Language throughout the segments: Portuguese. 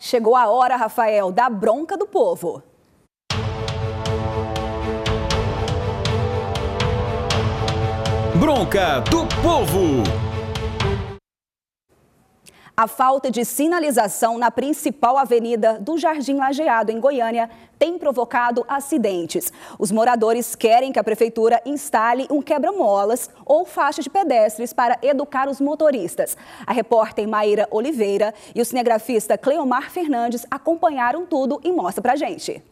Chegou a hora, Rafael, da bronca do povo. Bronca do povo. A falta de sinalização na principal avenida do Jardim Lajeado, em Goiânia, tem provocado acidentes. Os moradores querem que a prefeitura instale um quebra-molas ou faixa de pedestres para educar os motoristas. A repórter Maíra Oliveira e o cinegrafista Cleomar Fernandes acompanharam tudo e mostra pra gente.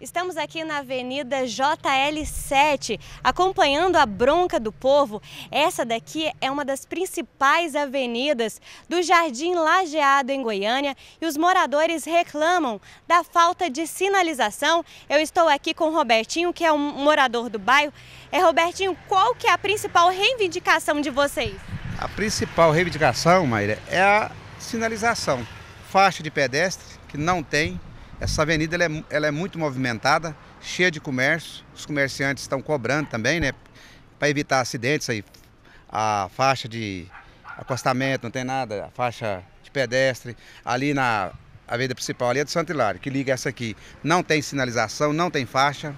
Estamos aqui na Avenida JL7, acompanhando a bronca do povo. Essa daqui é uma das principais avenidas do Jardim Lajeado em Goiânia e os moradores reclamam da falta de sinalização. Eu estou aqui com o Robertinho, que é um morador do bairro. É Robertinho, qual que é a principal reivindicação de vocês? A principal reivindicação, Maíra, é a sinalização. Faixa de pedestre que não tem, essa avenida ela é, ela é muito movimentada, cheia de comércio. Os comerciantes estão cobrando também, né? Para evitar acidentes aí. A faixa de acostamento, não tem nada, a faixa de pedestre. Ali na avenida principal, ali é do Santo Hilário, que liga essa aqui. Não tem sinalização, não tem faixa.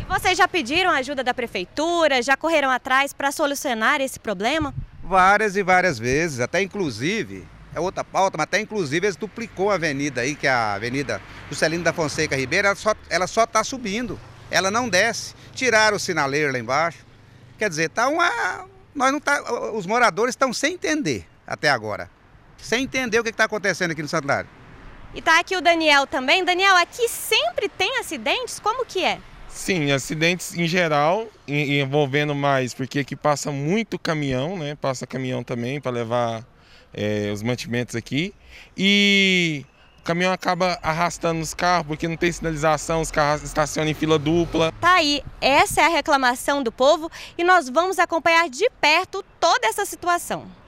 E vocês já pediram ajuda da prefeitura? Já correram atrás para solucionar esse problema? Várias e várias vezes, até inclusive é outra pauta, mas até inclusive eles duplicou a avenida aí, que é a avenida Juscelino da Fonseca Ribeiro, ela só está ela só tá subindo, ela não desce. Tiraram o sinaleiro lá embaixo. Quer dizer, tá uma. Nós não tá, os moradores estão sem entender até agora. Sem entender o que está acontecendo aqui no Santuário. E tá aqui o Daniel também. Daniel, aqui sempre tem acidentes? Como que é? Sim, acidentes em geral, envolvendo mais, porque aqui passa muito caminhão, né? Passa caminhão também para levar é, os mantimentos aqui. E o caminhão acaba arrastando os carros porque não tem sinalização, os carros estacionam em fila dupla. Tá aí, essa é a reclamação do povo e nós vamos acompanhar de perto toda essa situação.